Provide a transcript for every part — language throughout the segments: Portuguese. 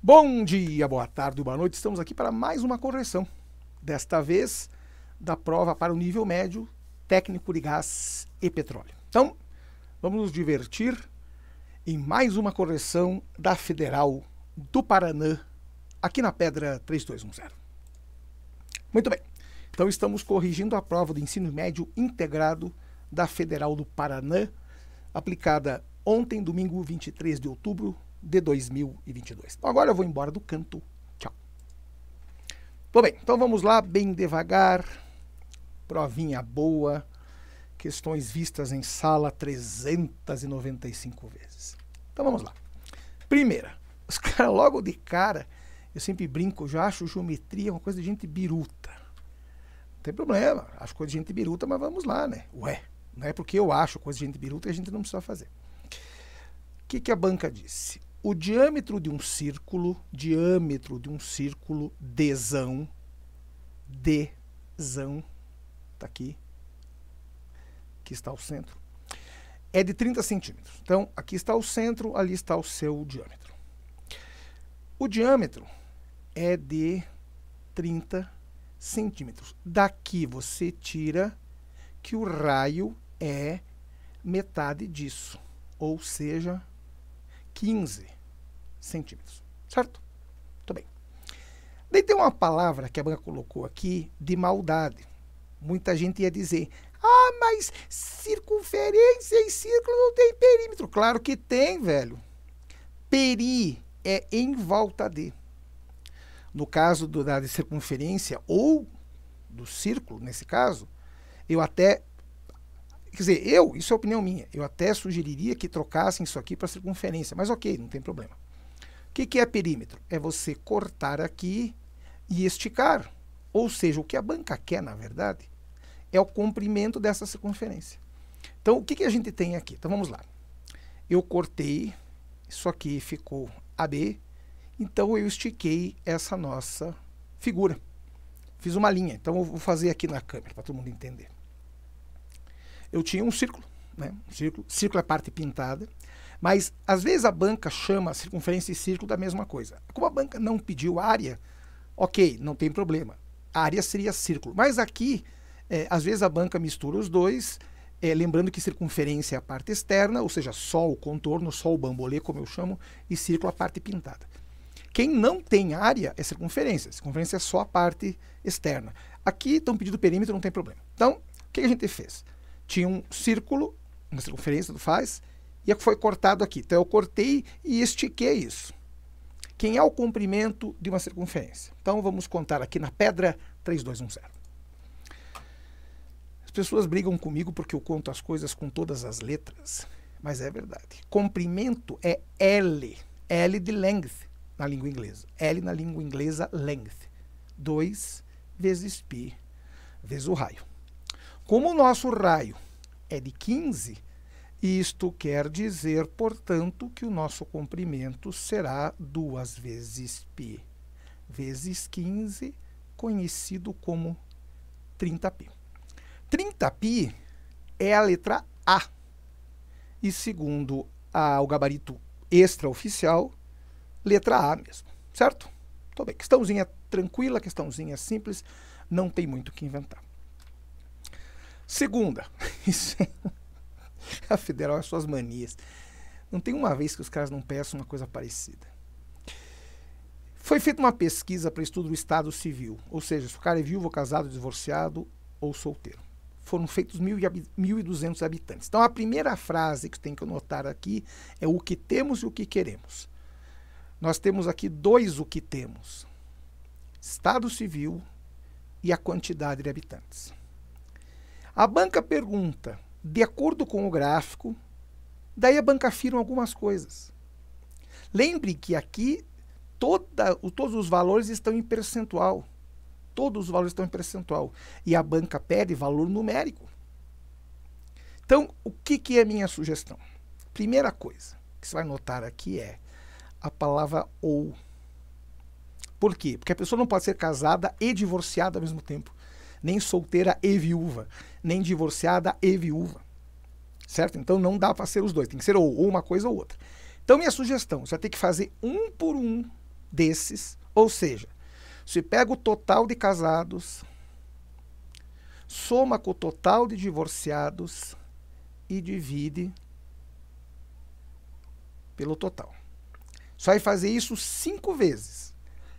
Bom dia, boa tarde, boa noite. Estamos aqui para mais uma correção. Desta vez, da prova para o nível médio técnico de gás e petróleo. Então, vamos nos divertir em mais uma correção da Federal do Paraná, aqui na Pedra 3210. Muito bem. Então, estamos corrigindo a prova do ensino médio integrado da Federal do Paraná, aplicada ontem, domingo 23 de outubro de 2022. Então agora eu vou embora do canto. Tchau. Tudo bem, então vamos lá, bem devagar. Provinha boa. Questões vistas em sala 395 vezes. Então vamos lá. Primeira, os caras logo de cara, eu sempre brinco, eu já acho geometria uma coisa de gente biruta. Não tem problema, acho coisa de gente biruta, mas vamos lá, né? Ué, não é porque eu acho coisa de gente biruta que a gente não precisa fazer. O que, que a banca disse? o diâmetro de um círculo, diâmetro de um círculo, desão, desão, tá aqui, que está o centro, é de 30 centímetros. Então, aqui está o centro, ali está o seu diâmetro. O diâmetro é de 30 centímetros. Daqui você tira que o raio é metade disso, ou seja, 15 centímetros, certo? Muito bem. Daí tem uma palavra que a Branca colocou aqui de maldade. Muita gente ia dizer, ah, mas circunferência e círculo não tem perímetro. Claro que tem, velho. Peri é em volta de. No caso do, da circunferência ou do círculo, nesse caso, eu até Quer dizer, eu, isso é opinião minha, eu até sugeriria que trocassem isso aqui para circunferência, mas ok, não tem problema. O que, que é perímetro? É você cortar aqui e esticar. Ou seja, o que a banca quer, na verdade, é o comprimento dessa circunferência. Então, o que, que a gente tem aqui? Então, vamos lá. Eu cortei, isso aqui ficou AB, então eu estiquei essa nossa figura. Fiz uma linha, então eu vou fazer aqui na câmera para todo mundo entender eu tinha um círculo, né? Um círculo, círculo é a parte pintada, mas às vezes a banca chama circunferência e círculo da mesma coisa. Como a banca não pediu área, ok, não tem problema. A área seria círculo. Mas aqui, é, às vezes a banca mistura os dois, é, lembrando que circunferência é a parte externa, ou seja, só o contorno, só o bambolê, como eu chamo, e círculo é a parte pintada. Quem não tem área é circunferência. Circunferência é só a parte externa. Aqui estão pedindo perímetro, não tem problema. Então, o que a gente fez? tinha um círculo, uma circunferência do faz, e é foi cortado aqui. Então eu cortei e estiquei isso. Quem é o comprimento de uma circunferência? Então vamos contar aqui na pedra 3210. As pessoas brigam comigo porque eu conto as coisas com todas as letras, mas é verdade. Comprimento é L, L de length na língua inglesa. L na língua inglesa length. 2 vezes pi vezes o raio. Como o nosso raio é de 15, isto quer dizer, portanto, que o nosso comprimento será duas vezes π, vezes 15, conhecido como 30π. 30π é a letra A. E segundo a, o gabarito extraoficial, letra A mesmo, certo? Tudo bem, questãozinha tranquila, questãozinha simples, não tem muito o que inventar. Segunda, a federal é suas manias. Não tem uma vez que os caras não peçam uma coisa parecida. Foi feita uma pesquisa para estudo do estado civil, ou seja, se o cara é viúvo, casado, divorciado ou solteiro. Foram feitos 1.200 habitantes. Então a primeira frase que tem que anotar aqui é o que temos e o que queremos. Nós temos aqui dois o que temos: estado civil e a quantidade de habitantes. A banca pergunta, de acordo com o gráfico, daí a banca afirma algumas coisas. Lembre que aqui toda, todos os valores estão em percentual. Todos os valores estão em percentual. E a banca pede valor numérico. Então, o que, que é minha sugestão? Primeira coisa que você vai notar aqui é a palavra ou. Por quê? Porque a pessoa não pode ser casada e divorciada ao mesmo tempo nem solteira e viúva, nem divorciada e viúva. Certo? Então não dá para ser os dois, tem que ser ou, uma coisa ou outra. Então minha sugestão, você vai ter que fazer um por um desses, ou seja, se pega o total de casados, soma com o total de divorciados e divide pelo total. Só vai fazer isso cinco vezes.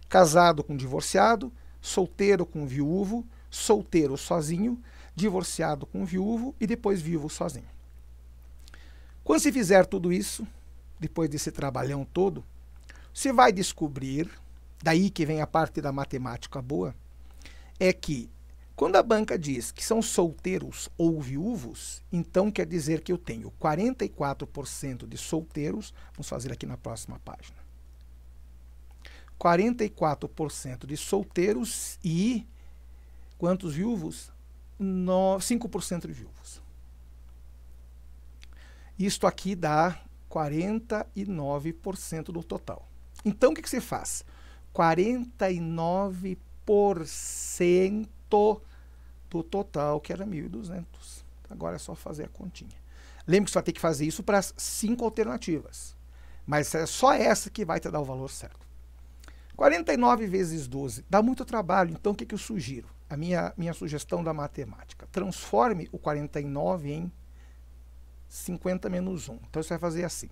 Casado com divorciado, solteiro com viúvo, solteiro sozinho, divorciado com viúvo e depois vivo sozinho. Quando se fizer tudo isso, depois desse trabalhão todo, você vai descobrir, daí que vem a parte da matemática boa, é que quando a banca diz que são solteiros ou viúvos, então quer dizer que eu tenho 44% de solteiros, vamos fazer aqui na próxima página. 44% de solteiros e Quantos viúvos? No, 5% de viúvos. Isto aqui dá 49% do total. Então, o que, que se faz? 49% do total, que era 1.200. Agora é só fazer a continha. Lembre que você vai ter que fazer isso para as cinco alternativas. Mas é só essa que vai te dar o valor certo. 49 vezes 12 dá muito trabalho, então o que, que eu sugiro? a minha, minha sugestão da matemática. Transforme o 49 em 50 menos 1. Então você vai fazer assim.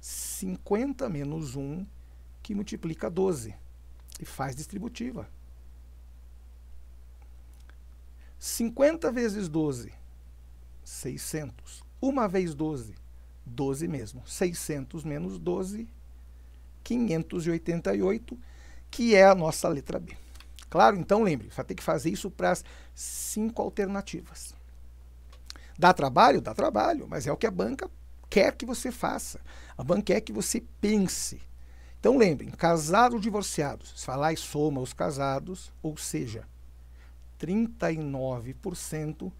50 menos 1 que multiplica 12 e faz distributiva. 50 vezes 12, 600. 1 vez 12, 12 mesmo. 600 menos 12, 588, que é a nossa letra B. Claro? Então lembre, você vai ter que fazer isso para as cinco alternativas. Dá trabalho? Dá trabalho, mas é o que a banca quer que você faça. A banca quer que você pense. Então lembrem, casados divorciados, se falar e soma os casados, ou seja, 39%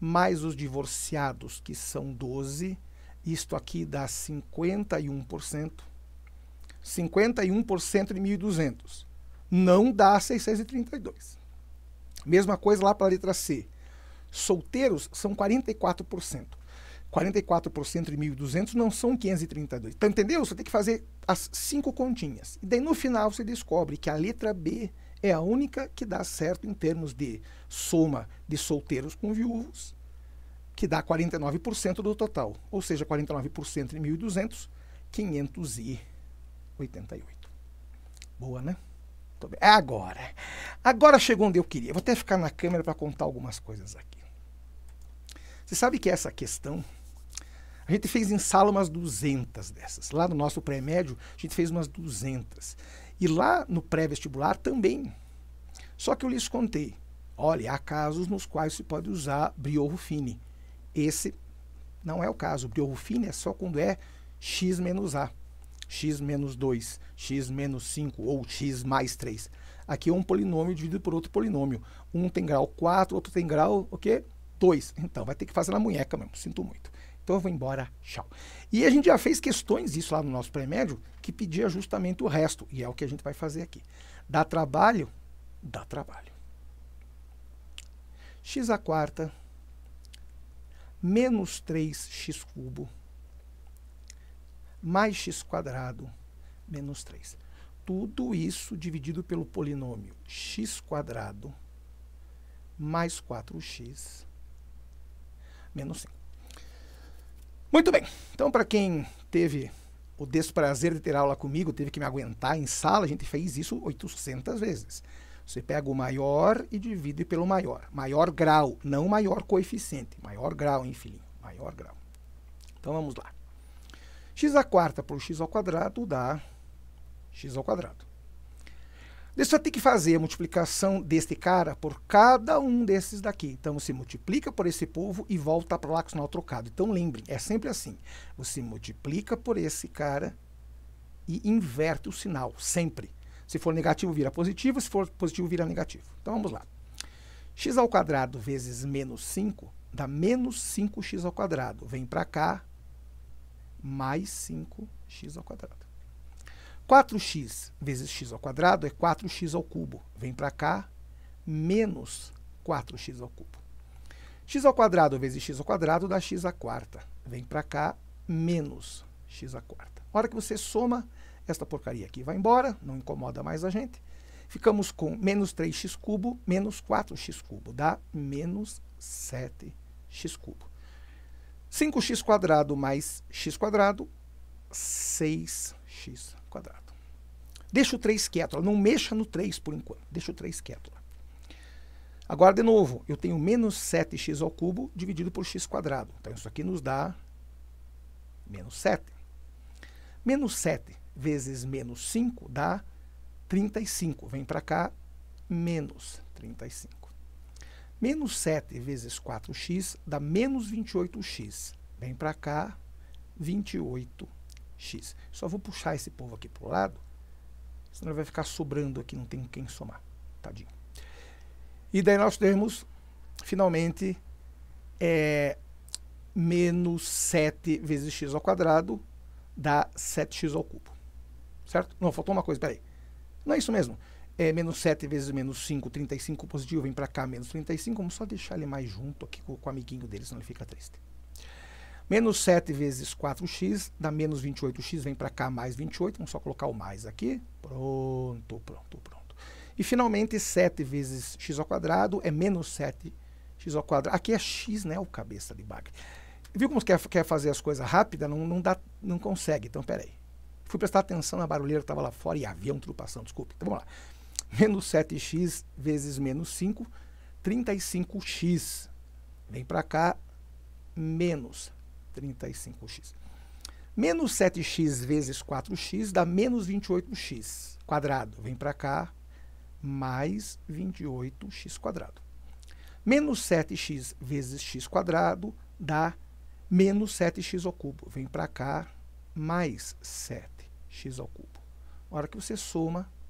mais os divorciados, que são 12, isto aqui dá 51%. 51% de 1.200 não dá 632. Mesma coisa lá para a letra C. Solteiros são 44%. 44% de 1.200 não são 532. Então, entendeu? Você tem que fazer as cinco continhas. E daí, no final, você descobre que a letra B é a única que dá certo em termos de soma de solteiros com viúvos, que dá 49% do total. Ou seja, 49% em 1.200, 588. Boa, né? É agora. Agora chegou onde eu queria. Vou até ficar na câmera para contar algumas coisas aqui. Você sabe que essa questão a gente fez em sala umas 200 dessas. Lá no nosso pré-médio, a gente fez umas 200. E lá no pré-vestibular também. Só que eu lhes contei. Olha, há casos nos quais se pode usar fine. Esse não é o caso. fine é só quando é X menos A x menos 2, x menos 5 ou x mais 3. Aqui é um polinômio dividido por outro polinômio. Um tem grau 4, outro tem grau o quê? 2. Então, vai ter que fazer na munheca mesmo, sinto muito. Então eu vou embora, tchau. E a gente já fez questões isso lá no nosso prémédio que pedia justamente o resto, e é o que a gente vai fazer aqui. Dá trabalho? Dá trabalho. x a quarta menos 3x cubo mais x quadrado menos 3. Tudo isso dividido pelo polinômio x quadrado mais 4x menos 5. Muito bem, então para quem teve o desprazer de ter aula comigo, teve que me aguentar em sala, a gente fez isso 800 vezes. Você pega o maior e divide pelo maior. Maior grau, não maior coeficiente. Maior grau, hein, filhinho? Maior grau. Então vamos lá x à quarta por x ao quadrado dá x ao quadrado. Então, você vai ter que fazer a multiplicação deste cara por cada um desses daqui. Então, você multiplica por esse povo e volta para lá com o sinal trocado. Então, lembrem, é sempre assim. Você multiplica por esse cara e inverte o sinal, sempre. Se for negativo, vira positivo. Se for positivo, vira negativo. Então, vamos lá. x ao quadrado vezes menos 5 dá menos 5x ao quadrado. Vem para cá, mais 5x ao quadrado. 4x vezes x ao quadrado é 4x ao cubo. Vem para cá, menos 4x ao cubo. x ao quadrado vezes x ao quadrado dá x à quarta. Vem para cá, menos x à quarta. A hora que você soma, esta porcaria aqui vai embora, não incomoda mais a gente. Ficamos com menos 3x cubo menos 4x cubo, dá menos 7x cubo. 5x quadrado mais x quadrado, 6x quadrado. Deixa o 3 quieto, não mexa no 3 por enquanto, deixa o 3 quieto. Agora, de novo, eu tenho menos 7x ao cubo dividido por x quadrado. Então, isso aqui nos dá menos 7. Menos 7 vezes menos 5 dá 35. Vem para cá, menos 35. Menos 7 vezes 4x dá menos 28x. Vem para cá, 28x. Só vou puxar esse povo aqui para o lado, senão ele vai ficar sobrando aqui, não tem quem somar. Tadinho. E daí nós temos, finalmente, é, menos 7 vezes x ao quadrado dá 7x ao cubo. Certo? Não, faltou uma coisa, peraí. Não é isso mesmo. É, menos 7 vezes menos 5, 35 positivo, vem para cá, menos 35. Vamos só deixar ele mais junto aqui com, com o amiguinho dele, senão ele fica triste. Menos 7 vezes 4x, dá menos 28x, vem para cá, mais 28. Vamos só colocar o mais aqui. Pronto, pronto, pronto. E finalmente, 7 vezes x ao quadrado é menos 7x ao quadrado. Aqui é x, né, o cabeça de bagre. Viu como quer, quer fazer as coisas rápidas? Não, não, dá, não consegue, então peraí. Fui prestar atenção na barulheira que estava lá fora e avião tudo passando, desculpe. Então vamos lá. Menos 7x vezes menos 5, 35x. Vem para cá, menos 35x. Menos 7x vezes 4x dá menos 28x quadrado. Vem para cá, mais 28x quadrado. Menos 7x vezes x quadrado dá menos 7x ao cubo. Vem para cá, mais 7x ao cubo. A hora que você soma,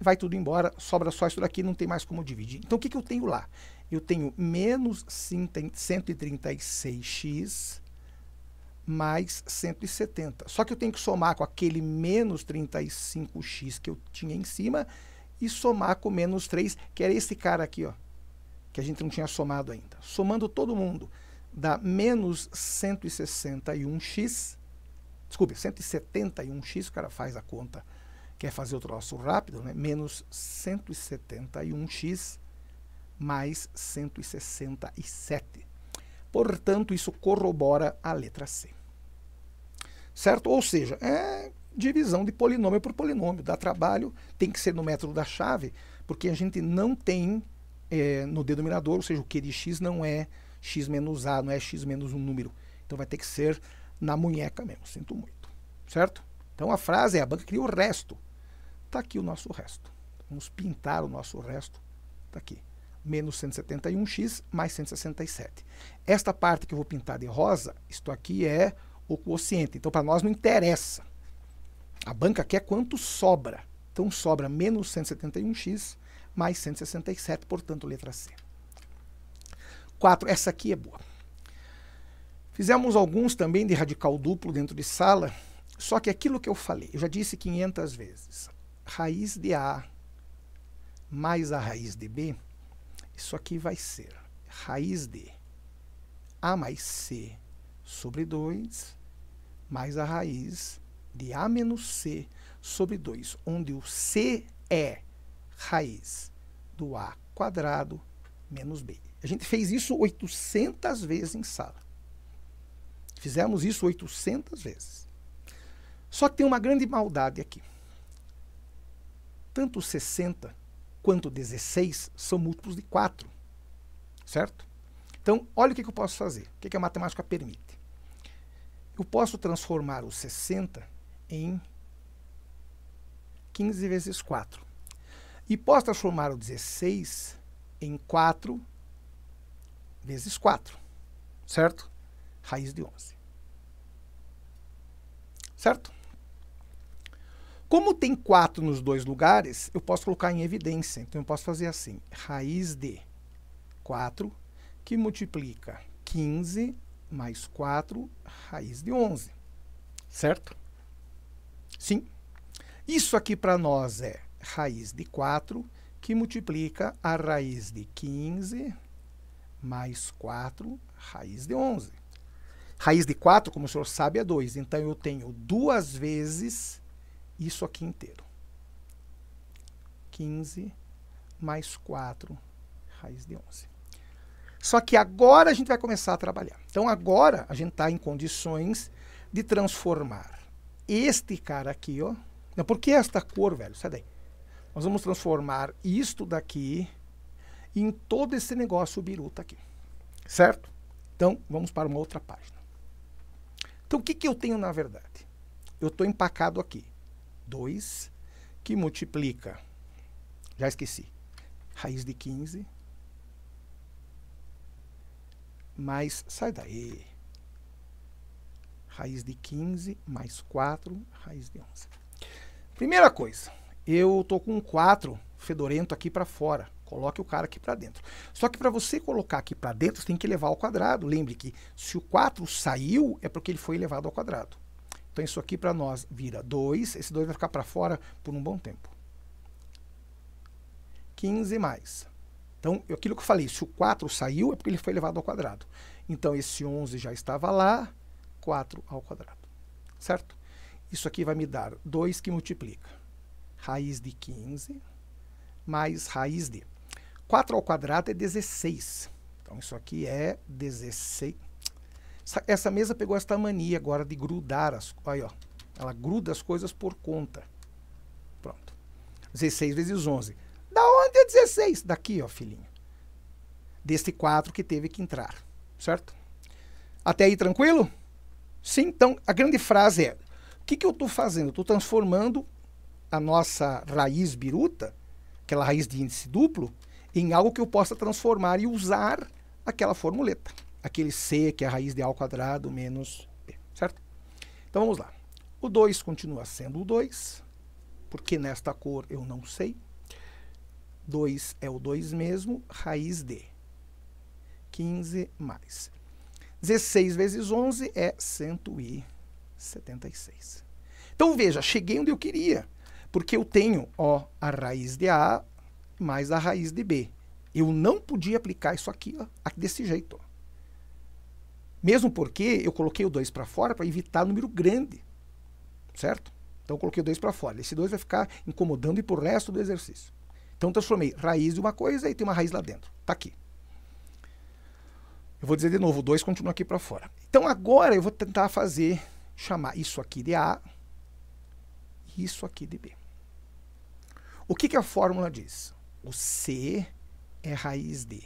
vai tudo embora, sobra só isso daqui, não tem mais como dividir. Então o que, que eu tenho lá? Eu tenho menos 136x mais 170. Só que eu tenho que somar com aquele menos 35x que eu tinha em cima e somar com menos 3, que era esse cara aqui, ó, que a gente não tinha somado ainda. Somando todo mundo, dá menos 161x. Desculpe, 171x, o cara faz a conta quer fazer o troço rápido, né? menos 171x mais 167. Portanto, isso corrobora a letra C. Certo? Ou seja, é divisão de polinômio por polinômio. Dá trabalho, tem que ser no método da chave, porque a gente não tem é, no denominador, ou seja, o Q de x não é x menos a, não é x menos um número. Então vai ter que ser na munheca mesmo, sinto muito. Certo? Então a frase é a banca cria o resto. Está aqui o nosso resto. Vamos pintar o nosso resto. Está aqui. Menos 171x mais 167. Esta parte que eu vou pintar de rosa, isto aqui é o quociente. Então, para nós não interessa. A banca quer é quanto sobra. Então, sobra menos 171x mais 167, portanto, letra C. 4. Essa aqui é boa. Fizemos alguns também de radical duplo dentro de sala, só que aquilo que eu falei, eu já disse 500 vezes raiz de A mais a raiz de B, isso aqui vai ser raiz de A mais C sobre 2 mais a raiz de A menos C sobre 2, onde o C é raiz do A quadrado menos B. A gente fez isso 800 vezes em sala. Fizemos isso 800 vezes. Só que tem uma grande maldade aqui tanto 60 quanto 16 são múltiplos de 4, certo? Então, olha o que, que eu posso fazer, o que, que a matemática permite. Eu posso transformar o 60 em 15 vezes 4. E posso transformar o 16 em 4 vezes 4, certo? Raiz de 11. Certo? Como tem 4 nos dois lugares, eu posso colocar em evidência. Então, eu posso fazer assim: raiz de 4, que multiplica 15 mais 4, raiz de 11. Certo? Sim. Isso aqui para nós é raiz de 4, que multiplica a raiz de 15 mais 4, raiz de 11. Raiz de 4, como o senhor sabe, é 2. Então, eu tenho duas vezes isso aqui inteiro. 15 mais 4 raiz de 11. Só que agora a gente vai começar a trabalhar. Então agora a gente está em condições de transformar este cara aqui, ó. Não, por que esta cor, velho? Sai daí. Nós vamos transformar isto daqui em todo esse negócio biruta aqui. Certo? Então vamos para uma outra página. Então o que, que eu tenho na verdade? Eu estou empacado aqui. 2, que multiplica, já esqueci, raiz de 15, mais, sai daí, raiz de 15 mais 4, raiz de 11. Primeira coisa, eu estou com 4 fedorento aqui para fora. Coloque o cara aqui para dentro. Só que para você colocar aqui para dentro, você tem que levar ao quadrado. Lembre que se o 4 saiu, é porque ele foi elevado ao quadrado. Então isso aqui para nós vira 2, esse 2 vai ficar para fora por um bom tempo. 15 mais. Então, aquilo que eu falei, se o 4 saiu, é porque ele foi elevado ao quadrado. Então, esse 11 já estava lá, 4 ao quadrado, certo? Isso aqui vai me dar 2 que multiplica raiz de 15 mais raiz de... 4 ao quadrado é 16. Então, isso aqui é 16 essa mesa pegou esta mania agora de grudar as. Aí, ó. Ela gruda as coisas por conta. Pronto. 16 vezes 11. Da onde é 16? Daqui, ó, filhinho. Deste 4 que teve que entrar. Certo? Até aí tranquilo? Sim, então a grande frase é: o que, que eu estou fazendo? Estou transformando a nossa raiz biruta, aquela raiz de índice duplo, em algo que eu possa transformar e usar aquela formuleta aquele C que é a raiz de A ao quadrado menos B, certo? Então vamos lá. O 2 continua sendo o 2, porque nesta cor eu não sei. 2 é o 2 mesmo, raiz de 15 mais. 16 vezes 11 é 176. Então veja, cheguei onde eu queria, porque eu tenho ó, a raiz de A mais a raiz de B. Eu não podia aplicar isso aqui ó, desse jeito. Ó. Mesmo porque eu coloquei o 2 para fora para evitar número grande, certo? Então eu coloquei o 2 para fora. Esse 2 vai ficar incomodando e para o resto do exercício. Então transformei raiz de uma coisa e tem uma raiz lá dentro. Está aqui. Eu vou dizer de novo, o 2 continua aqui para fora. Então agora eu vou tentar fazer, chamar isso aqui de A e isso aqui de B. O que, que a fórmula diz? O C é raiz de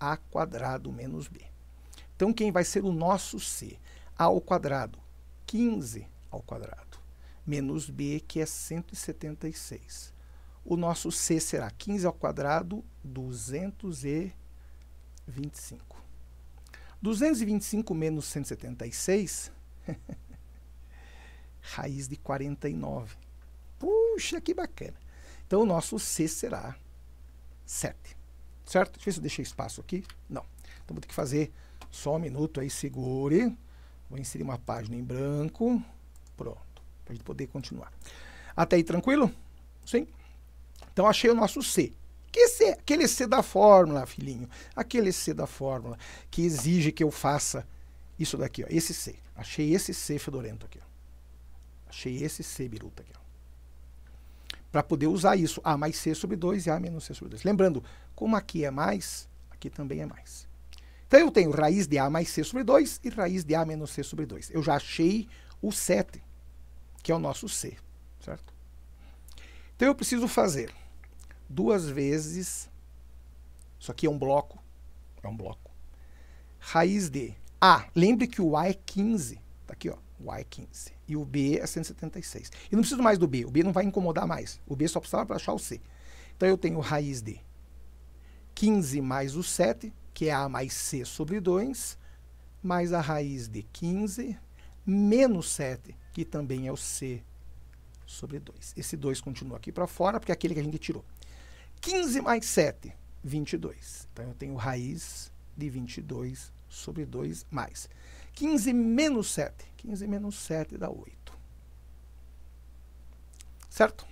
A quadrado menos B. Então, quem vai ser o nosso C? A ao quadrado, 15 ao quadrado, menos B, que é 176. O nosso C será 15 ao quadrado, 225. 225 menos 176, raiz de 49. Puxa, que bacana. Então, o nosso C será 7. Certo? Deixa eu ver se eu deixei espaço aqui. Não. Então, vou ter que fazer só um minuto aí, segure. Vou inserir uma página em branco. Pronto, para a gente poder continuar. Até aí, tranquilo? Sim? Então, achei o nosso C. Que C? Aquele C da fórmula, filhinho. Aquele C da fórmula que exige que eu faça isso daqui, ó. Esse C. Achei esse C fedorento aqui, ó. Achei esse C biruta aqui, ó para poder usar isso. A mais C sobre 2 e A menos C sobre 2. Lembrando, como aqui é mais, aqui também é mais. Então eu tenho raiz de A mais C sobre 2 e raiz de A menos C sobre 2. Eu já achei o 7, que é o nosso C, certo? Então eu preciso fazer duas vezes, isso aqui é um bloco, é um bloco, raiz de A, lembre que o A é 15, está aqui ó, o A é 15, e o B é 176. E não preciso mais do B, o B não vai incomodar mais, o B só precisava para achar o C. Então eu tenho raiz de 15 mais o 7, que é A mais C sobre 2, mais a raiz de 15, menos 7, que também é o C sobre 2. Esse 2 continua aqui para fora, porque é aquele que a gente tirou. 15 mais 7, 22. Então, eu tenho raiz de 22 sobre 2 mais. 15 menos 7. 15 menos 7 dá 8. Certo?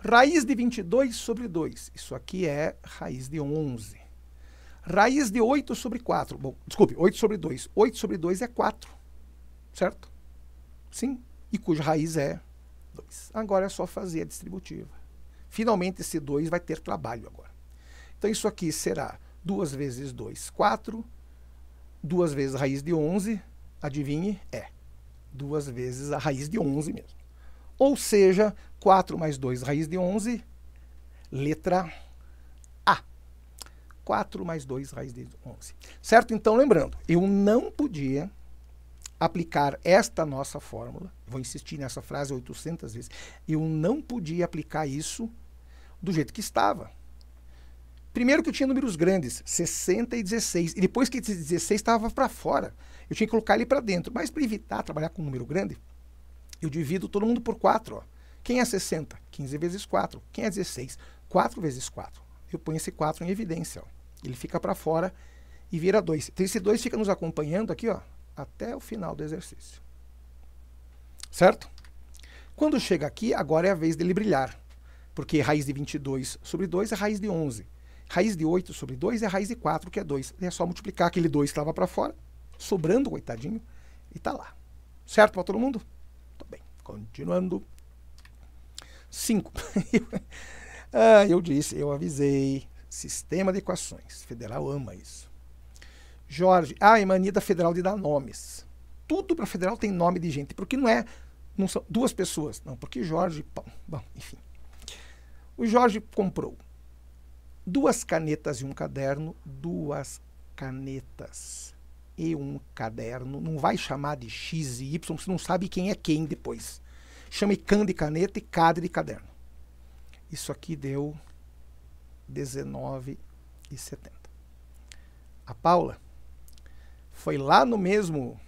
Raiz de 22 sobre 2. Isso aqui é raiz de 11. Raiz de 8 sobre 4. Bom, desculpe, 8 sobre 2. 8 sobre 2 é 4. Certo? Sim. E cuja raiz é 2. Agora é só fazer a distributiva. Finalmente, esse 2 vai ter trabalho agora. Então, isso aqui será 2 vezes 2, 4. 2 vezes a raiz de 11, adivinhe, é 2 vezes a raiz de 11 mesmo. Ou seja, 4 mais 2, raiz de 11, letra 4 mais 2 raiz de 11. Certo? Então, lembrando, eu não podia aplicar esta nossa fórmula, vou insistir nessa frase 800 vezes, eu não podia aplicar isso do jeito que estava. Primeiro que eu tinha números grandes, 60 e 16, e depois que 16 estava para fora, eu tinha que colocar ele para dentro, mas para evitar trabalhar com um número grande, eu divido todo mundo por 4. Ó. Quem é 60? 15 vezes 4. Quem é 16? 4 vezes 4. Eu ponho esse 4 em evidência. Ó. Ele fica para fora e vira 2. Então esse 2 fica nos acompanhando aqui, ó, até o final do exercício. Certo? Quando chega aqui, agora é a vez dele brilhar. Porque raiz de 22 sobre 2 é raiz de 11. Raiz de 8 sobre 2 é raiz de 4, que é 2. É só multiplicar aquele 2 que estava para fora, sobrando, coitadinho, e está lá. Certo para todo mundo? Tá bem. Continuando. 5. ah, eu disse, eu avisei. Sistema de equações. Federal ama isso. Jorge, ah, e mania da federal de dar nomes. Tudo para federal tem nome de gente, porque não é, não são duas pessoas, não, porque Jorge, bom, bom, enfim. O Jorge comprou duas canetas e um caderno, duas canetas e um caderno. Não vai chamar de X e Y, você não sabe quem é quem depois. Chame can de caneta e cadre de caderno. Isso aqui deu 19,70. A Paula foi lá no mesmo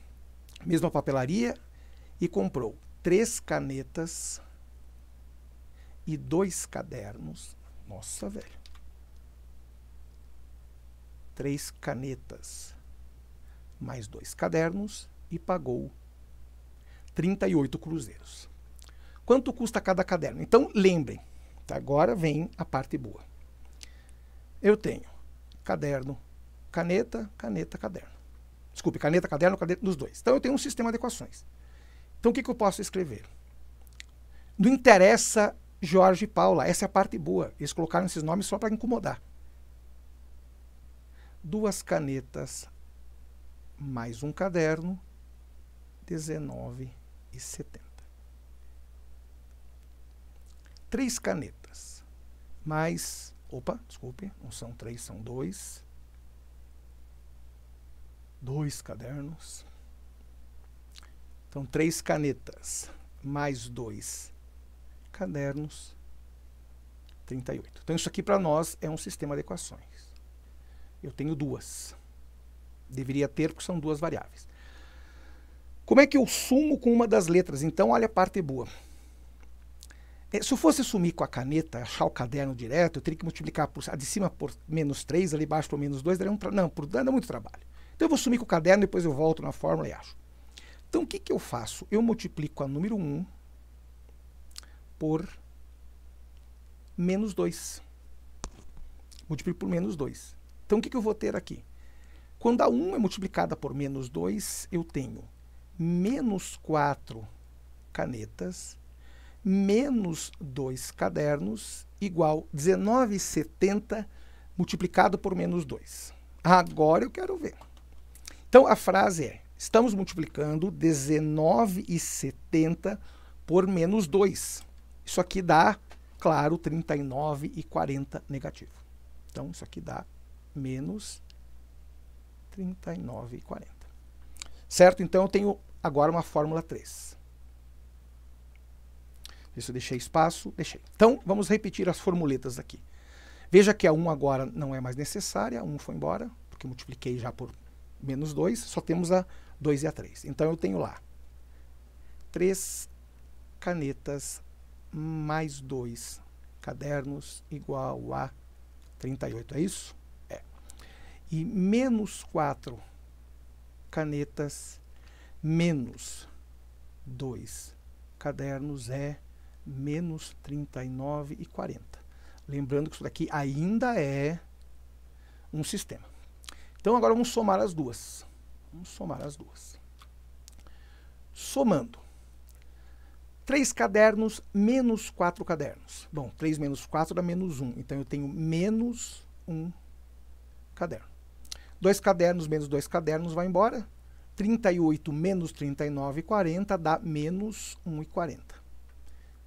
mesma papelaria e comprou três canetas e dois cadernos. Nossa, velho. Três canetas mais dois cadernos e pagou 38 cruzeiros. Quanto custa cada caderno? Então, lembrem, agora vem a parte boa. Eu tenho caderno, caneta, caneta, caderno. Desculpe, caneta, caderno, caneta, nos dois. Então eu tenho um sistema de equações. Então o que, que eu posso escrever? Não interessa Jorge e Paula, essa é a parte boa. Eles colocaram esses nomes só para incomodar. Duas canetas, mais um caderno, 19,70. Três canetas, mais Opa, desculpe, não são três, são dois. Dois cadernos. Então, três canetas, mais dois cadernos, 38. Então, isso aqui para nós é um sistema de equações. Eu tenho duas. Deveria ter, porque são duas variáveis. Como é que eu sumo com uma das letras? Então, olha a parte boa. É, se eu fosse sumir com a caneta, achar o caderno direto, eu teria que multiplicar por, de cima por menos 3, ali embaixo por menos 2, daria um não, por dano dá é muito trabalho. Então eu vou sumir com o caderno, depois eu volto na fórmula e acho. Então o que, que eu faço? Eu multiplico a número 1 por menos 2. Multiplico por menos 2. Então o que, que eu vou ter aqui? Quando a 1 é multiplicada por menos 2, eu tenho menos 4 canetas menos 2 cadernos igual 19,70 multiplicado por menos 2. Agora eu quero ver. Então a frase é: estamos multiplicando 19,70 por menos 2. Isso aqui dá, claro, 39,40 negativo. Então isso aqui dá menos 39,40. Certo? Então eu tenho agora uma fórmula 3. Isso eu deixei espaço, deixei. Então, vamos repetir as formuletas aqui. Veja que a 1 agora não é mais necessária, a 1 foi embora, porque multipliquei já por menos 2, só temos a 2 e a 3. Então, eu tenho lá 3 canetas mais 2 cadernos igual a 38, é isso? É. E menos 4 canetas menos 2 cadernos é menos e 40. Lembrando que isso daqui ainda é um sistema. Então agora vamos somar as duas. Vamos somar as duas. Somando. 3 cadernos menos 4 cadernos. Bom, 3 menos 4 dá menos 1. Então eu tenho menos 1 caderno. 2 cadernos menos 2 cadernos vai embora. 38 menos 40 dá menos 1,40.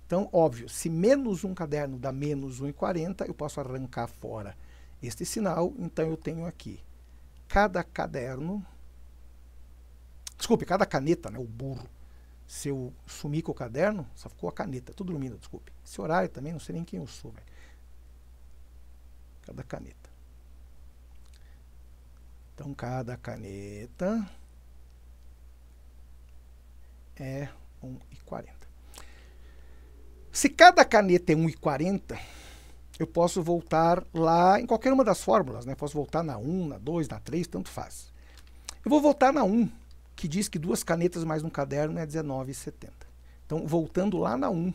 Então, óbvio, se menos um caderno dá menos 1,40, eu posso arrancar fora este sinal, então eu tenho aqui cada caderno, desculpe, cada caneta, né, o burro, se eu sumir com o caderno, só ficou a caneta, tudo dormindo, desculpe. Esse horário também, não sei nem quem eu sou, velho. Cada caneta. Então, cada caneta é 1,40. Se cada caneta é 1,40, eu posso voltar lá em qualquer uma das fórmulas, né? Posso voltar na 1, na 2, na 3, tanto faz. Eu vou voltar na 1, que diz que duas canetas mais um caderno é 19,70. Então, voltando lá na 1,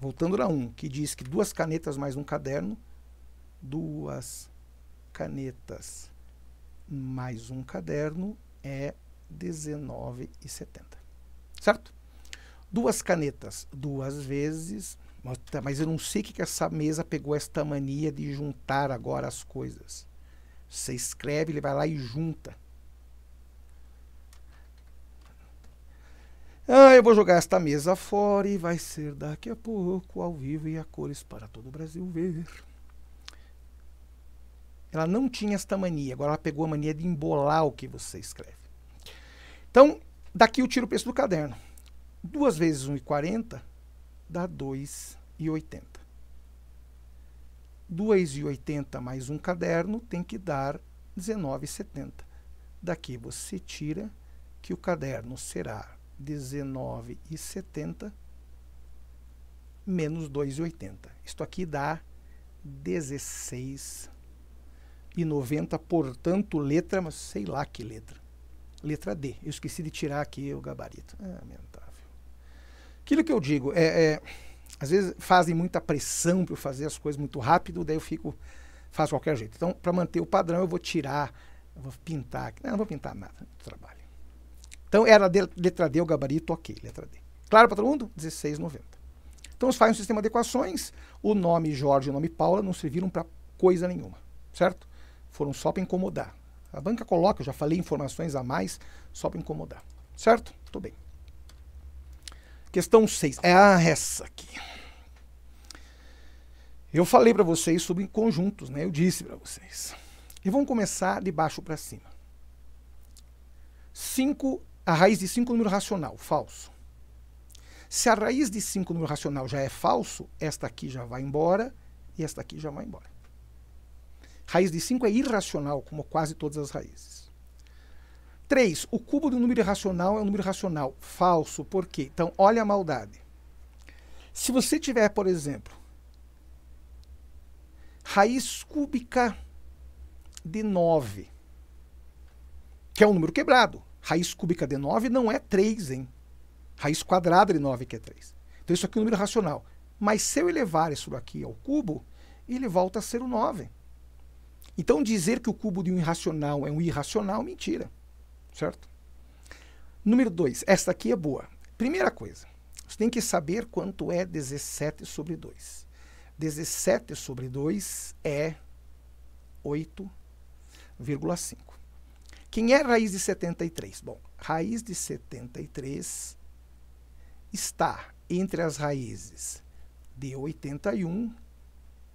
voltando na 1, que diz que duas canetas mais um caderno, duas canetas mais um caderno é 19,70. Certo? Duas canetas, duas vezes. Mas, tá, eu não sei que, que essa mesa pegou esta mania de juntar agora as coisas. Você escreve, ele vai lá e junta. Ah, eu vou jogar esta mesa fora e vai ser daqui a pouco ao vivo e a cores para todo o Brasil ver. Ela não tinha esta mania, agora ela pegou a mania de embolar o que você escreve. Então, daqui eu tiro o preço do caderno. 2 vezes 1,40 dá 2,80. 2,80 mais um caderno tem que dar 19,70. Daqui você tira que o caderno será 19,70 menos 2,80. Isto aqui dá 16,90, portanto, letra, mas sei lá que letra. Letra D. Eu esqueci de tirar aqui o gabarito. Ah, mental. Aquilo que eu digo, é, é às vezes fazem muita pressão para eu fazer as coisas muito rápido, daí eu fico, faço qualquer jeito. Então, para manter o padrão, eu vou tirar, eu vou pintar. Não, não vou pintar nada do trabalho. Então, era de, letra D o gabarito, ok, letra D. Claro para todo mundo? 16,90. Então, os faz um sistema de equações. O nome Jorge e o nome Paula não serviram para coisa nenhuma, certo? Foram só para incomodar. A banca coloca, eu já falei informações a mais, só para incomodar, certo? Tudo bem. Questão 6. É essa aqui. Eu falei para vocês sobre conjuntos, né? Eu disse para vocês. E vamos começar de baixo para cima. 5, a raiz de 5 é número racional, falso. Se a raiz de 5 número racional já é falso, esta aqui já vai embora e esta aqui já vai embora. Raiz de 5 é irracional, como quase todas as raízes. Três, o cubo do número irracional é um número racional. Falso, por quê? Então, olha a maldade. Se você tiver, por exemplo, raiz cúbica de 9, que é um número quebrado. Raiz cúbica de 9 não é 3, hein? Raiz quadrada de 9 que é 3. Então, isso aqui é um número racional. Mas se eu elevar isso daqui ao cubo, ele volta a ser o 9. Então, dizer que o cubo de um irracional é um irracional, mentira certo? Número 2, esta aqui é boa. Primeira coisa, você tem que saber quanto é 17 sobre 2. 17 sobre 2 é 8,5. Quem é raiz de 73? Bom, raiz de 73 está entre as raízes de 81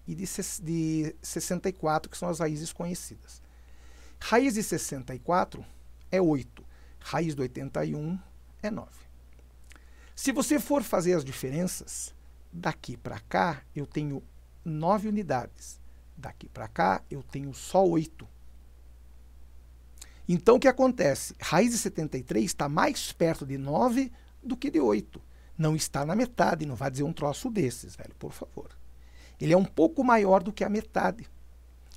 e de, de 64, que são as raízes conhecidas. Raiz de 64 é 8. Raiz do 81 é 9. Se você for fazer as diferenças, daqui para cá eu tenho 9 unidades. Daqui para cá eu tenho só 8. Então o que acontece? Raiz de 73 está mais perto de 9 do que de 8. Não está na metade, não vai dizer um troço desses, velho, por favor. Ele é um pouco maior do que a metade.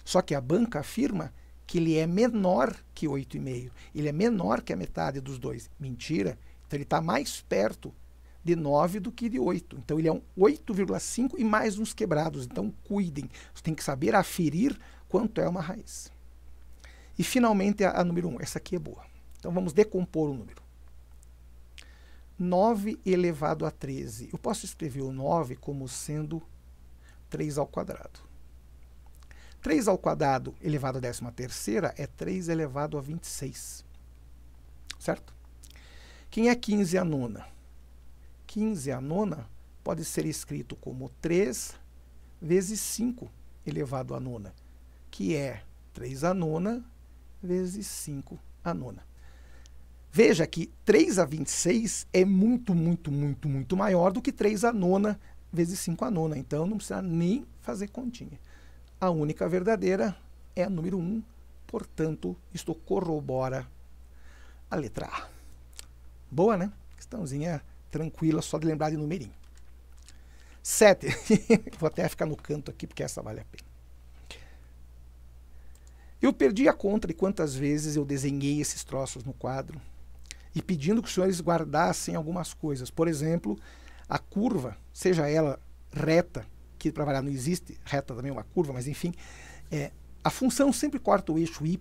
Só que a banca afirma que ele é menor que 8,5. Ele é menor que a metade dos dois. Mentira. Então ele está mais perto de 9 do que de 8. Então ele é um 8,5 e mais uns quebrados. Então cuidem. Você tem que saber aferir quanto é uma raiz. E finalmente a, a número 1. Essa aqui é boa. Então vamos decompor o número. 9 elevado a 13. Eu posso escrever o 9 como sendo 3 ao quadrado. 3 ao quadrado elevado a 13 terceira é 3 elevado a 26. Certo? Quem é 15 a nona? 15 a nona pode ser escrito como 3 vezes 5 elevado à nona, que é 3 a nona vezes 5 a nona. Veja que 3 a 26 é muito, muito, muito, muito maior do que 3 a nona vezes 5 a nona. Então, não precisa nem fazer continha. A única verdadeira é a número 1, um, portanto, isto corrobora a letra A. Boa, né? Questãozinha tranquila, só de lembrar de numerinho. 7. Vou até ficar no canto aqui, porque essa vale a pena. Eu perdi a conta de quantas vezes eu desenhei esses troços no quadro e pedindo que os senhores guardassem algumas coisas. Por exemplo, a curva, seja ela reta que para variar não existe reta também, uma curva, mas enfim, é, a função sempre corta o eixo y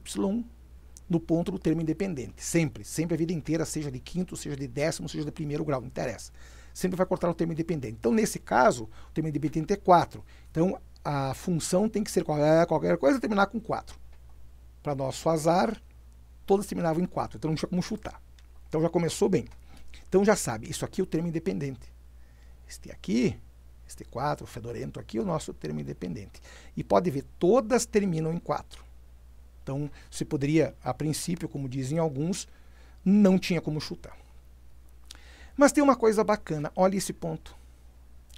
no ponto do termo independente. Sempre, sempre a vida inteira, seja de quinto, seja de décimo, seja de primeiro grau, não interessa. Sempre vai cortar o termo independente. Então, nesse caso, o termo independente é 4. Então, a função tem que ser é, qualquer coisa terminar com 4. Para nosso azar, todas terminavam em 4. Então, não tinha como chutar. Então, já começou bem. Então, já sabe, isso aqui é o termo independente. Este aqui este 4 Fedorento aqui, o nosso termo independente. E pode ver, todas terminam em 4. Então, se poderia, a princípio, como dizem alguns, não tinha como chutar. Mas tem uma coisa bacana, olha esse ponto.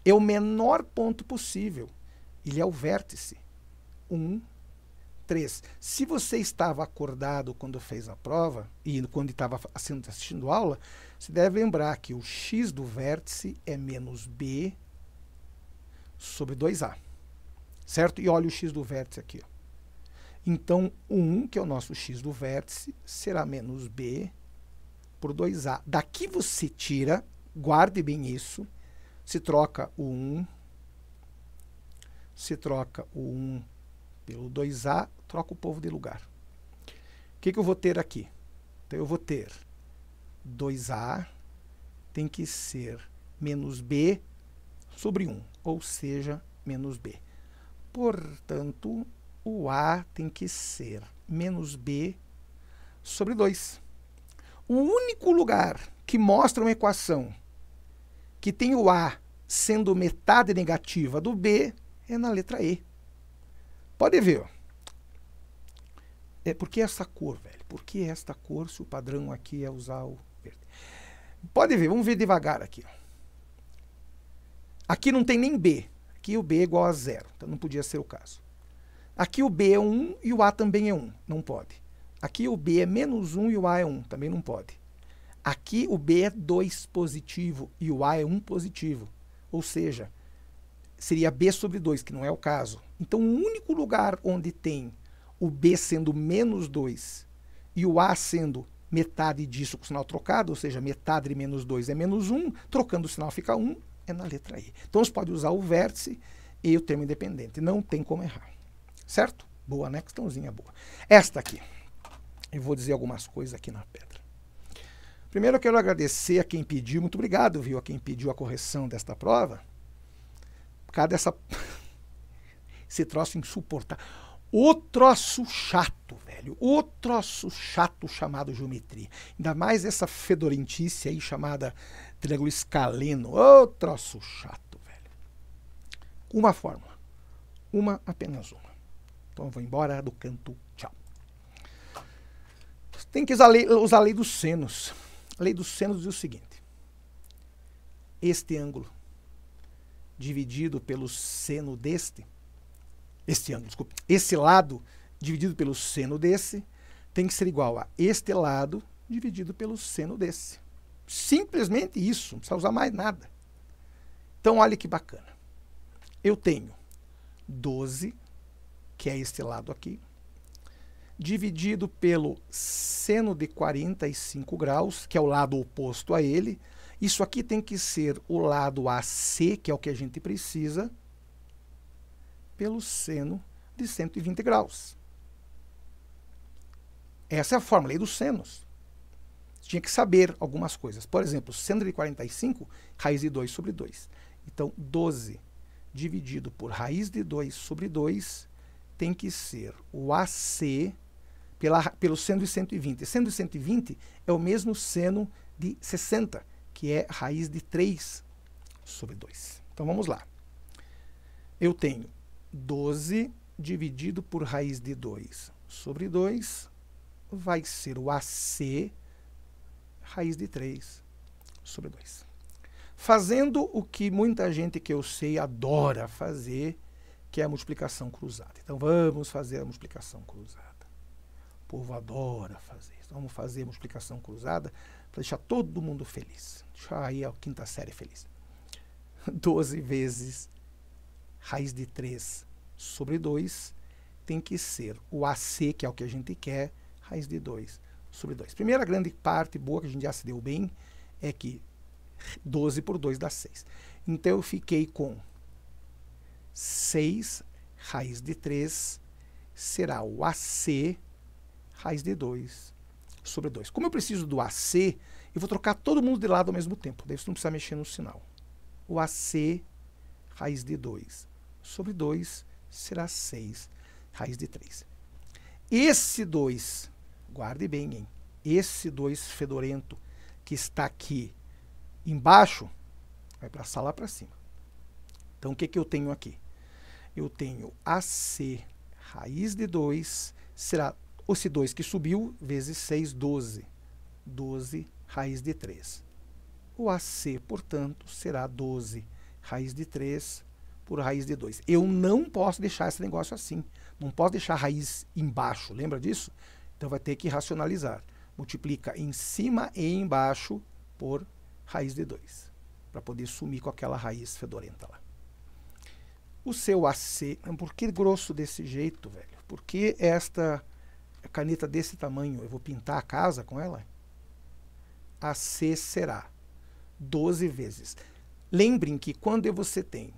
É o menor ponto possível. Ele é o vértice. 1, um, 3. Se você estava acordado quando fez a prova e quando estava assistindo aula, você deve lembrar que o x do vértice é menos b sobre 2A. Certo? E olha o x do vértice aqui. Ó. Então, o 1, que é o nosso x do vértice, será menos b por 2A. Daqui você tira, guarde bem isso, se troca o 1, se troca o 1 pelo 2A, troca o povo de lugar. O que, que eu vou ter aqui? Então, eu vou ter 2A tem que ser menos B sobre 1, ou seja, menos b. Portanto, o A tem que ser menos b sobre 2. O único lugar que mostra uma equação que tem o A sendo metade negativa do B é na letra E. Pode ver. Ó. É, porque essa cor, velho? Por que esta cor se o padrão aqui é usar o verde? Pode ver, vamos ver devagar aqui. Aqui não tem nem B. Aqui o B é igual a zero. Então não podia ser o caso. Aqui o B é 1 e o A também é 1. Não pode. Aqui o B é menos 1 e o A é 1. Também não pode. Aqui o B é 2 positivo e o A é 1 positivo. Ou seja, seria B sobre 2, que não é o caso. Então o único lugar onde tem o B sendo menos 2 e o A sendo metade disso com o sinal trocado, ou seja, metade de menos 2 é menos 1, trocando o sinal fica 1, é na letra E. Então você pode usar o vértice e o termo independente. Não tem como errar. Certo? Boa, né? Questãozinha boa. Esta aqui. Eu vou dizer algumas coisas aqui na pedra. Primeiro eu quero agradecer a quem pediu, muito obrigado, viu, a quem pediu a correção desta prova. Por causa dessa. Esse troço insuportável. O troço chato, velho. O troço chato chamado geometria. Ainda mais essa fedorentice aí chamada triângulo escaleno. Ô, oh, troço chato, velho. Uma fórmula. Uma, apenas uma. Então eu vou embora do canto. Tchau. Tem que usar a lei, usar a lei dos senos. A lei dos senos diz o seguinte. Este ângulo dividido pelo seno deste, este ângulo, desculpe, esse lado dividido pelo seno desse, tem que ser igual a este lado dividido pelo seno desse. Simplesmente isso, não precisa usar mais nada. Então, olha que bacana. Eu tenho 12, que é este lado aqui, dividido pelo seno de 45 graus, que é o lado oposto a ele. Isso aqui tem que ser o lado AC, que é o que a gente precisa, pelo seno de 120 graus. Essa é a fórmula, lei dos senos tinha que saber algumas coisas. Por exemplo, 145, raiz de 2 sobre 2. Então, 12 dividido por raiz de 2 sobre 2 tem que ser o AC pela, pelo seno de 120. Seno de 120 é o mesmo seno de 60, que é raiz de 3 sobre 2. Então vamos lá. Eu tenho 12 dividido por raiz de 2 sobre 2 vai ser o AC raiz de 3 sobre 2. Fazendo o que muita gente que eu sei adora fazer, que é a multiplicação cruzada. Então vamos fazer a multiplicação cruzada. O povo adora fazer isso. Vamos fazer a multiplicação cruzada para deixar todo mundo feliz. Deixar aí a quinta série feliz. 12 vezes raiz de 3 sobre 2 tem que ser o AC, que é o que a gente quer, raiz de 2 sobre 2. Primeira grande parte boa que a gente já se deu bem é que 12 por 2 dá 6. Então eu fiquei com 6 raiz de 3 será o AC raiz de 2 sobre 2. Como eu preciso do AC, eu vou trocar todo mundo de lado ao mesmo tempo. Daí você não precisa mexer no sinal. O AC raiz de 2 sobre 2 será 6 raiz de 3. Esse 2 Guarde bem, hein? Esse dois fedorento que está aqui embaixo vai passar lá para cima. Então, o que, que eu tenho aqui? Eu tenho AC raiz de 2, será esse 2 que subiu, vezes 6, 12. 12 raiz de 3. O AC, portanto, será 12 raiz de 3 por raiz de 2. Eu não posso deixar esse negócio assim. Não posso deixar a raiz embaixo, lembra disso? Então vai ter que racionalizar. Multiplica em cima e embaixo por raiz de 2, para poder sumir com aquela raiz fedorenta lá. O seu AC, por que grosso desse jeito, velho? Por que esta caneta desse tamanho? Eu vou pintar a casa com ela? AC será 12 vezes. Lembrem que quando você tem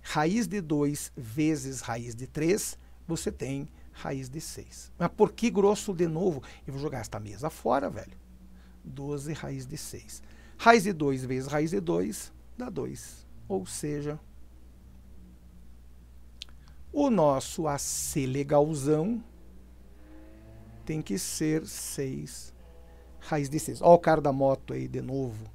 raiz de 2 vezes raiz de 3, você tem raiz de 6. Mas por que grosso de novo? Eu vou jogar esta mesa fora, velho. 12 raiz de 6. Raiz de 2 vezes raiz de 2 dá 2. Ou seja, o nosso AC legalzão tem que ser 6 raiz de 6. Olha o cara da moto aí de novo.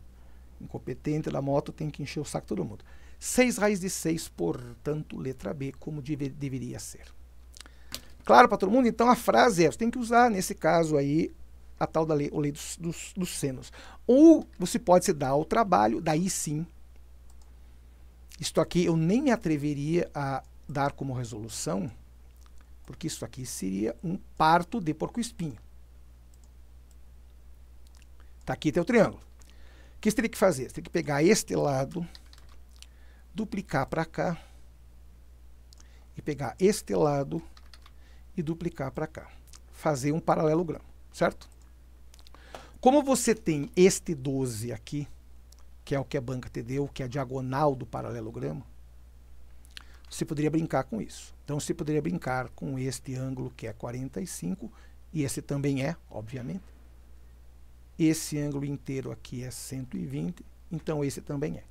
Incompetente da moto tem que encher o saco todo mundo. 6 raiz de 6, portanto, letra B, como deve, deveria ser. Claro para todo mundo? Então a frase é: você tem que usar, nesse caso aí, a tal da lei, o lei dos, dos, dos senos. Ou você pode se dar ao trabalho, daí sim. Isto aqui eu nem me atreveria a dar como resolução, porque isso aqui seria um parto de porco-espinho. Está aqui teu triângulo. O que você teria que fazer? Você tem que pegar este lado, duplicar para cá, e pegar este lado, e duplicar para cá. Fazer um paralelogramo, certo? Como você tem este 12 aqui, que é o que a banca te deu, que é a diagonal do paralelogramo, você poderia brincar com isso. Então você poderia brincar com este ângulo que é 45, e esse também é, obviamente. Esse ângulo inteiro aqui é 120, então esse também é.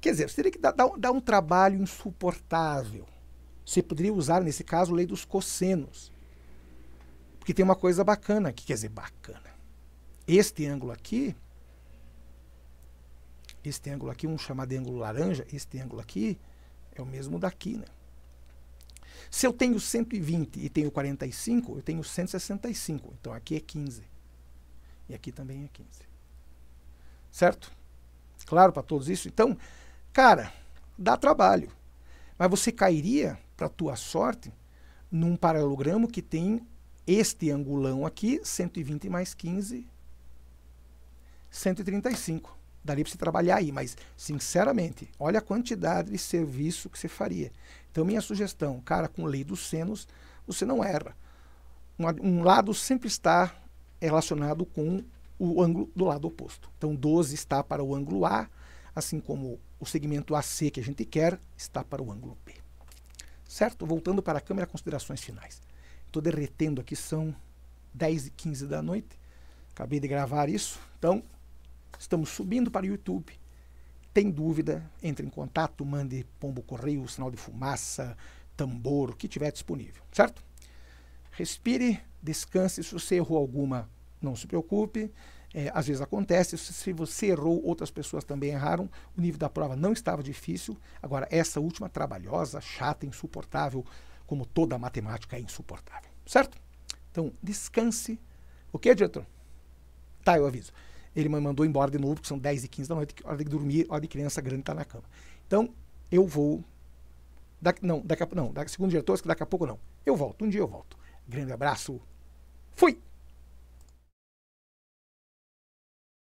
Quer dizer, você teria que dar, dar, um, dar um trabalho insuportável você poderia usar, nesse caso, a lei dos cossenos. Porque tem uma coisa bacana aqui, quer dizer, bacana. Este ângulo aqui, este ângulo aqui, vamos chamar de ângulo laranja, este ângulo aqui é o mesmo daqui, né? Se eu tenho 120 e tenho 45, eu tenho 165. Então aqui é 15. E aqui também é 15. Certo? Claro para todos isso? Então, cara, dá trabalho. Mas você cairia para tua sorte, num paralelogramo que tem este angulão aqui, 120 mais 15, 135. Daria para você trabalhar aí, mas, sinceramente, olha a quantidade de serviço que você faria. Então, minha sugestão, cara, com lei dos senos, você não erra. Um, um lado sempre está relacionado com o ângulo do lado oposto. Então, 12 está para o ângulo A, assim como o segmento AC que a gente quer está para o ângulo B. Certo? Voltando para a câmera, considerações finais. Estou derretendo aqui, são 10 e 15 da noite. Acabei de gravar isso. Então, estamos subindo para o YouTube. Tem dúvida? Entre em contato, mande pombo correio, sinal de fumaça, tambor, o que tiver disponível. Certo? Respire, descanse. Se você errou alguma, não se preocupe. É, às vezes acontece, se você errou, outras pessoas também erraram. O nível da prova não estava difícil. Agora, essa última trabalhosa, chata, insuportável, como toda matemática é insuportável. Certo? Então, descanse. O que, diretor? Tá, eu aviso. Ele me mandou embora de novo, porque são 10 e 15 da noite, hora de dormir, hora de criança grande estar tá na cama. Então, eu vou. Da, não, daqui a, não da, segundo diretores, que daqui a pouco não. Eu volto, um dia eu volto. Grande abraço. Fui!